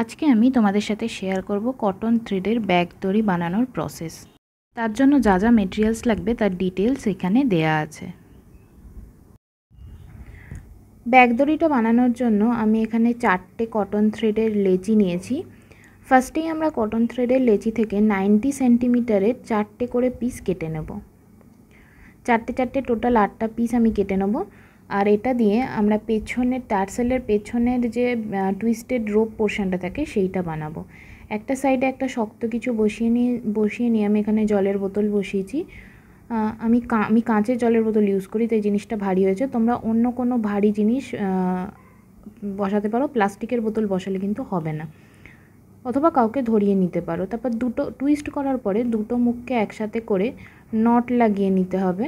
আজকে আমি তোমাদের সাথে শেয়ার করব কটন থ্রিডের ব্যাগ তৈরি বানানোর প্রসেস তার জন্য যা যা মেটেরিয়ালস লাগবে তার ডিটেলস এখানে দেয়া আছে ব্যাগ দড়িটা বানানোর জন্য আমি এখানে চারটে কটন থ্রেডের লেচি নিয়েছি ফার্স্টেই আমরা কটন থ্রেডের লেচি থেকে নাইনটি সেন্টিমিটারের চারটে করে পিস কেটে নেব চারটে চারটে টোটাল আটটা পিস আমি কেটে নেব আর এটা দিয়ে আমরা পেছনের টার্সেলের পেছনের যে টুইস্টেড রোপ পোর্শনটা থাকে সেইটা বানাবো একটা সাইডে একটা শক্ত কিছু বসিয়ে নিয়ে বসিয়ে নিয়ে আমি এখানে জলের বোতল বসিয়েছি আমি আমি কাঁচের জলের বোতল ইউজ করি তো এই জিনিসটা ভারী হয়েছে তোমরা অন্য কোনো ভারী জিনিস বসাতে পারো প্লাস্টিকের বোতল বসালে কিন্তু হবে না অথবা কাউকে ধরিয়ে নিতে পারো তারপর দুটো টুইস্ট করার পরে দুটো মুখকে একসাথে করে নট লাগিয়ে নিতে হবে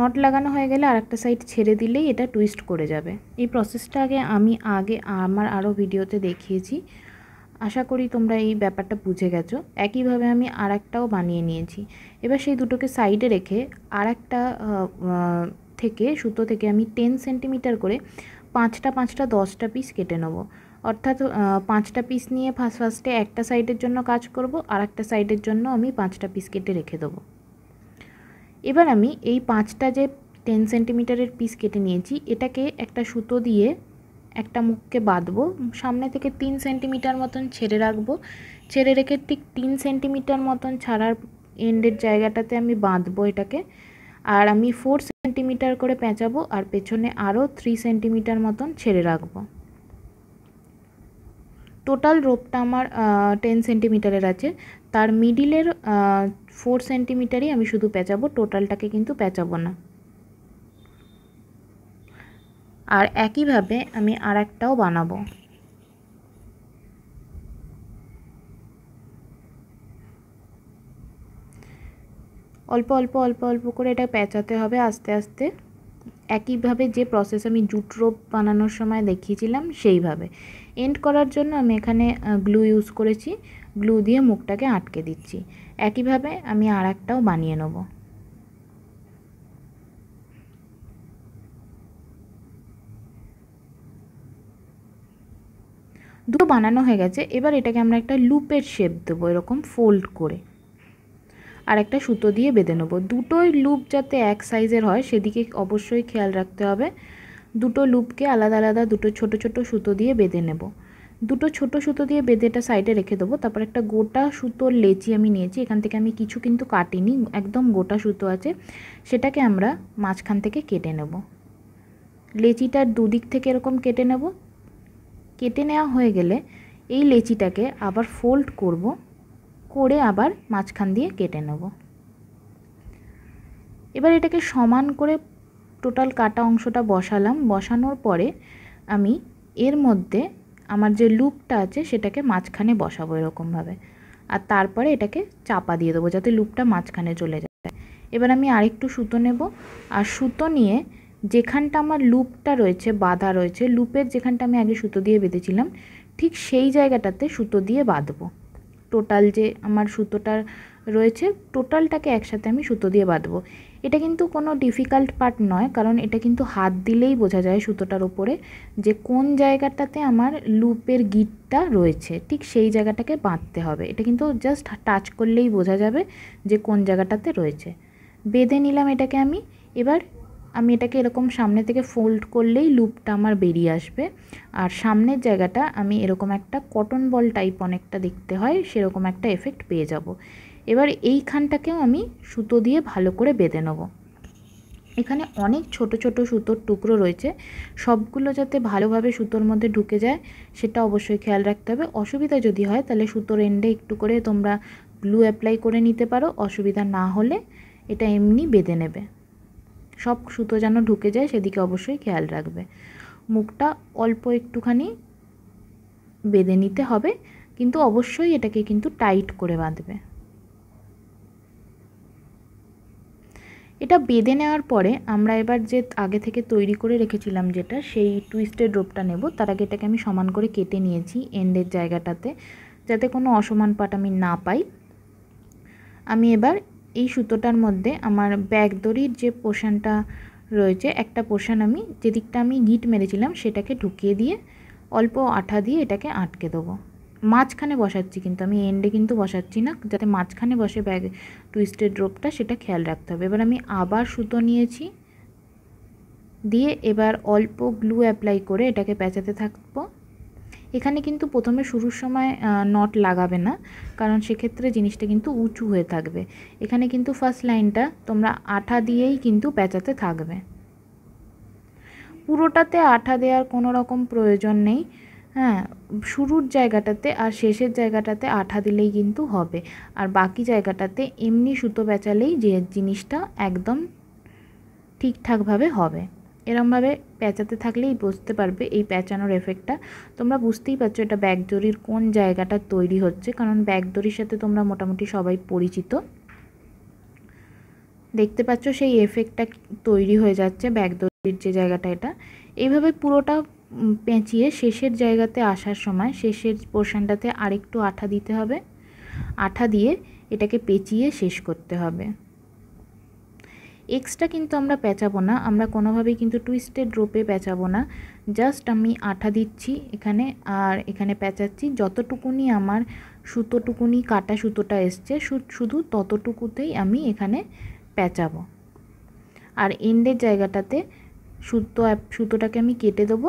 নট লাগানো হয়ে গেলে আর একটা সাইড ছেড়ে দিলেই এটা টুইস্ট করে যাবে এই প্রসেসটা আগে আমি আগে আমার আরও ভিডিওতে দেখিয়েছি আশা করি তোমরা এই ব্যাপারটা বুঝে গেছো একইভাবে আমি আর একটাও বানিয়ে নিয়েছি এবার সেই দুটোকে সাইডে রেখে আর একটা থেকে সুতো থেকে আমি টেন সেন্টিমিটার করে পাঁচটা পাঁচটা দশটা পিস কেটে নেবো অর্থাৎ পাঁচটা পিস নিয়ে ফার্স্ট ফার্স্টে একটা সাইডের জন্য কাজ করব আর একটা সাইডের জন্য আমি পাঁচটা পিস কেটে রেখে দেবো এবার আমি এই পাঁচটা যে টেন সেন্টিমিটারের পিস কেটে নিয়েছি এটাকে একটা সুতো দিয়ে একটা মুখকে বাঁধবো সামনে থেকে তিন সেন্টিমিটার মতন ছেড়ে রাখবো ছেড়ে রেখে ঠিক তিন সেন্টিমিটার মতন ছাড়ার এন্ডের জায়গাটাতে আমি বাঁধবো এটাকে আর আমি ফোর সেন্টিমিটার করে পেঁচাবো আর পেছনে আরও থ্রি সেন্টিমিটার মতন ছেড়ে রাখবো টোটাল রোপটা আমার টেন সেন্টিমিটারের আছে তার মিডিলের ফোর সেন্টিমিটারই আমি শুধু পেঁচাবো টোটালটাকে কিন্তু পেঁচাবো না আর একইভাবে আমি আর একটাও বানাবো অল্প অল্প অল্প অল্প করে এটা পেঁচাতে হবে আস্তে আস্তে একইভাবে যে প্রসেস আমি জুট রোপ বানানোর সময় দেখিয়েছিলাম সেইভাবে এন্ড করার জন্য আমি এখানে গ্লু ইউজ করেছি গ্লু দিয়ে মুখটাকে আটকে দিচ্ছি একইভাবে আমি আর একটাও বানিয়ে নেব দুটো বানানো হয়ে গেছে এবার এটাকে আমরা একটা লুপের শেপ দেবো এরকম ফোল্ড করে আর একটা সুতো দিয়ে বেঁধে নেবো দুটোই লুপ যাতে এক সাইজের হয় সেদিকে অবশ্যই খেয়াল রাখতে হবে দুটো লুপকে আলাদা আলাদা দুটো ছোট ছোট সুতো দিয়ে বেঁধে নেবো দুটো ছোট সুতো দিয়ে বেঁধে এটা সাইডে রেখে দেবো তারপর একটা গোটা সুতোর লেচি আমি নিয়েছি এখান থেকে আমি কিছু কিন্তু কাটিনি একদম গোটা সুতো আছে সেটাকে আমরা মাঝখান থেকে কেটে নেব লেচিটার দুদিক থেকে এরকম কেটে নেব কেটে নেওয়া হয়ে গেলে এই লেচিটাকে আবার ফোল্ড করব করে আবার মাঝখান দিয়ে কেটে নেব এবার এটাকে সমান করে টোটাল কাটা অংশটা বসালাম বসানোর পরে আমি এর মধ্যে আমার যে লুপটা আছে সেটাকে মাঝখানে বসাবো এরকমভাবে আর তারপরে এটাকে চাপা দিয়ে দেবো যাতে লুপটা মাঝখানে চলে যায় এবার আমি আরেকটু সুতো নেব আর সুতো নিয়ে যেখানটা আমার লুপটা রয়েছে বাঁধা রয়েছে লুপের যেখানটা আমি আগে সুতো দিয়ে বেঁধেছিলাম ঠিক সেই জায়গাটাতে সুতো দিয়ে বাঁধবো টোটাল যে আমার সুতোটা রয়েছে টোটালটাকে একসাথে আমি সুতো দিয়ে বাঁধবো এটা কিন্তু কোনো ডিফিকাল্ট পার্ট নয় কারণ এটা কিন্তু হাত দিলেই বোঝা যায় সুতোটার ওপরে যে কোন জায়গাটাতে আমার লুপের গিটটা রয়েছে ঠিক সেই জায়গাটাকে বাঁধতে হবে এটা কিন্তু জাস্ট টাচ করলেই বোঝা যাবে যে কোন জায়গাটাতে রয়েছে বেঁধে নিলাম এটাকে আমি এবার আমি এটাকে এরকম সামনে থেকে ফোল্ড করলেই লুপটা আমার বেরিয়ে আসবে আর সামনের জায়গাটা আমি এরকম একটা কটন বল টাইপ অনেকটা দেখতে হয় সেরকম একটা এফেক্ট পেয়ে যাব এবার এইখানটাকেও আমি সুতো দিয়ে ভালো করে বেঁধে নেব এখানে অনেক ছোট ছোট সুতোর টুকরো রয়েছে সবগুলো যাতে ভালোভাবে সুতোর মধ্যে ঢুকে যায় সেটা অবশ্যই খেয়াল রাখতে হবে অসুবিধা যদি হয় তাহলে সুতোর এন্ডে একটু করে তোমরা গ্লু অ্যাপ্লাই করে নিতে পারো অসুবিধা না হলে এটা এমনি বেঁধে নেবে সব সুতো যেন ঢুকে যায় সেদিকে অবশ্যই খেয়াল রাখবে মুখটা অল্প একটুখানি বেঁধে নিতে হবে কিন্তু অবশ্যই এটাকে কিন্তু টাইট করে বাঁধবে এটা বেঁধে নেওয়ার পরে আমরা এবার যে আগে থেকে তৈরি করে রেখেছিলাম যেটা সেই টুইস্টেড রোপটা নেব তার আগে এটাকে আমি সমান করে কেটে নিয়েছি এন্ডের জায়গাটাতে যাতে কোনো অসমান পাট আমি না পাই আমি এবার এই সুতোটার মধ্যে আমার ব্যাগ দড়ির যে পোষণটা রয়েছে একটা পোষণ আমি যেদিকটা আমি গিট মেরেছিলাম সেটাকে ঢুকিয়ে দিয়ে অল্প আঠা দিয়ে এটাকে আটকে দেবো মাঝখানে বসাচ্ছি কিন্তু আমি এন্ডে কিন্তু বসাচ্ছি না যাতে মাঝখানে বসে ব্যাগ টুইস্টের রোপটা সেটা খেয়াল রাখতে হবে এবার আমি আবার সুতো নিয়েছি দিয়ে এবার অল্প গ্লু অ্যাপ্লাই করে এটাকে প্যাঁচাতে থাকবো এখানে কিন্তু প্রথমে শুরুর সময় নট লাগাবে না কারণ সেক্ষেত্রে জিনিসটা কিন্তু উঁচু হয়ে থাকবে এখানে কিন্তু ফার্স্ট লাইনটা তোমরা আঠা দিয়েই কিন্তু প্যাঁচাতে থাকবে পুরোটাতে আঠা দেওয়ার কোনো রকম প্রয়োজন নেই হ্যাঁ শুরুর জায়গাটাতে আর শেষের জায়গাটাতে আঠা দিলেই কিন্তু হবে আর বাকি জায়গাটাতে এমনি সুতো পেঁচালেই যে জিনিসটা একদম ঠিকঠাকভাবে হবে এরমভাবে পেঁচাতে থাকলেই বুঝতে পারবে এই পেঁচানোর এফেক্টটা তোমরা বুঝতেই পারছো এটা ব্যাগদড়ির কোন জায়গাটা তৈরি হচ্ছে কারণ ব্যাগদড়ির সাথে তোমরা মোটামুটি সবাই পরিচিত দেখতে পাচ্ছ সেই এফেক্টটা তৈরি হয়ে যাচ্ছে ব্যাগদড়ির যে জায়গাটা এটা এইভাবে পুরোটা পেঁচিয়ে শেষের জায়গাতে আসার সময় শেষের পোর্শানটাতে আরেকটু আঠা দিতে হবে আঠা দিয়ে এটাকে পেঁচিয়ে শেষ করতে হবে এক্সট্রা কিন্তু আমরা পেঁচাবো না আমরা কোনোভাবেই কিন্তু টুইস্টেড রোপে পেঁচাবো না জাস্ট আমি আঠা দিচ্ছি এখানে আর এখানে পেঁচাচ্ছি যতটুকুনি আমার সুতোটুকুনি কাটা সুতোটা এসছে শুধু ততটুকুতেই আমি এখানে পেঁচাবো আর এন্ডের জায়গাটাতে সুতো সুতোটাকে আমি কেটে দেবো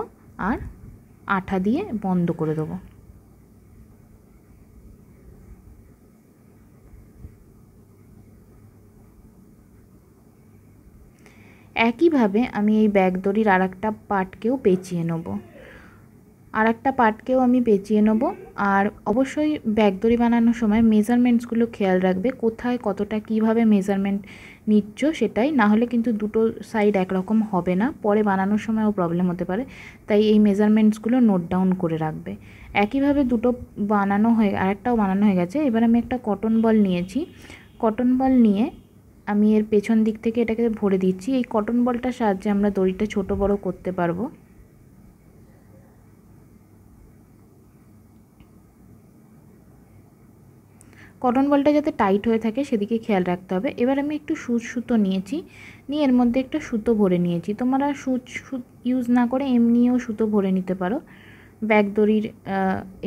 আর আঠা দিয়ে বন্ধ করে দেবো একইভাবে আমি এই ব্যাগ দড়ির আর একটা পাটকেও পেঁচিয়ে নেব আর একটা পাটকেও আমি পেঁচিয়ে নেবো আর অবশ্যই দড়ি বানানোর সময় মেজারমেন্টসগুলো খেয়াল রাখবে কোথায় কতটা কিভাবে মেজারমেন্ট নিচ্ছ সেটাই না হলে কিন্তু দুটো সাইড একরকম হবে না পরে বানানোর সময়ও প্রবলেম হতে পারে তাই এই মেজারমেন্টসগুলো নোট ডাউন করে রাখবে একইভাবে দুটো বানানো হয়ে আরেকটাও বানানো হয়ে গেছে এবার আমি একটা কটন বল নিয়েছি কটন বল নিয়ে আমি এর পেছন দিক থেকে এটাকে ভরে দিচ্ছি এই কটন বলটার সাহায্যে আমরা দড়িটা ছোট বড় করতে পারবো কটন বলটা যাতে টাইট হয়ে থাকে সেদিকে খেয়াল রাখতে হবে এবার আমি একটু সুচ সুতো নিয়েছি নিয়ে এর মধ্যে একটা সুতো ভরে নিয়েছি তোমরা সুচ ইউজ না করে এমনিও সুতো ভরে নিতে পারো ব্যাগ দড়ির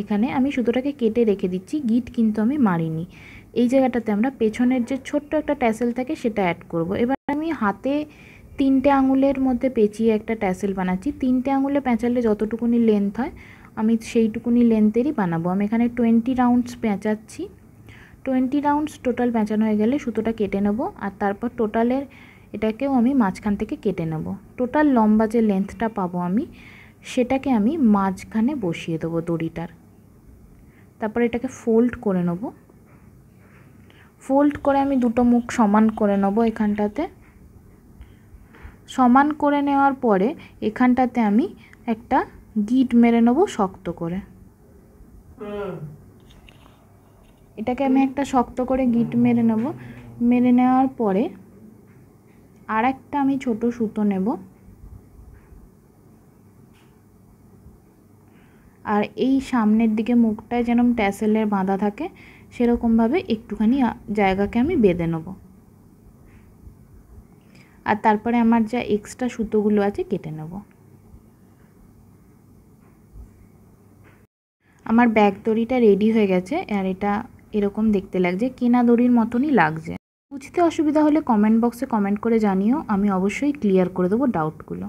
এখানে আমি সুতোটাকে কেটে রেখে দিচ্ছি গিট কিন্তু আমি মারিনি এই জায়গাটাতে আমরা পেছনের যে ছোট্ট একটা ট্যাসেল থাকে সেটা অ্যাড করব। এবার আমি হাতে তিনটে আঙুলের মধ্যে পেঁচিয়ে একটা ট্যাসেল বানাচ্ছি তিনটে আঙুলে পেঁচালে যতটুকুনি লেন্থ হয় আমি সেইটুকুনি লেন্থেরই বানাবো আমি এখানে টোয়েন্টি রাউন্ডস পেঁচাচ্ছি টোয়েন্টি রাউন্ডস টোটাল পেঁচানো হয়ে গেলে সুতোটা কেটে নেবো আর তারপর টোটালের এটাকেও আমি মাঝখান থেকে কেটে নেব টোটাল লম্বা যে লেন্থটা পাবো আমি সেটাকে আমি মাঝখানে বসিয়ে দেবো দড়িটার তারপর এটাকে ফোল্ড করে নেব ফোল্ড করে আমি দুটো মুখ সমান করে নেব এখানটাতে সমান করে নেওয়ার পরে এখানটাতে আমি একটা গিট মেরে নেব শক্ত করে এটাকে আমি একটা শক্ত করে গিট মেরে নেব মেরে নেওয়ার পরে আর একটা আমি ছোট সুতো নেব আর এই সামনের দিকে মুখটায় যেন ট্যাসেলের বাঁধা থাকে সেরকমভাবে একটুখানি জায়গাকে আমি বেঁধে নেব আর তারপরে আমার যা এক্সট্রা সুতোগুলো আছে কেটে নেব আমার ব্যাগ দড়িটা রেডি হয়ে গেছে আর এটা এরকম দেখতে লাগছে কেনা দড়ির মতনই লাগছে বুঝতে অসুবিধা হলে কমেন্ট বক্সে কমেন্ট করে জানিও আমি অবশ্যই ক্লিয়ার করে দেবো ডাউটগুলো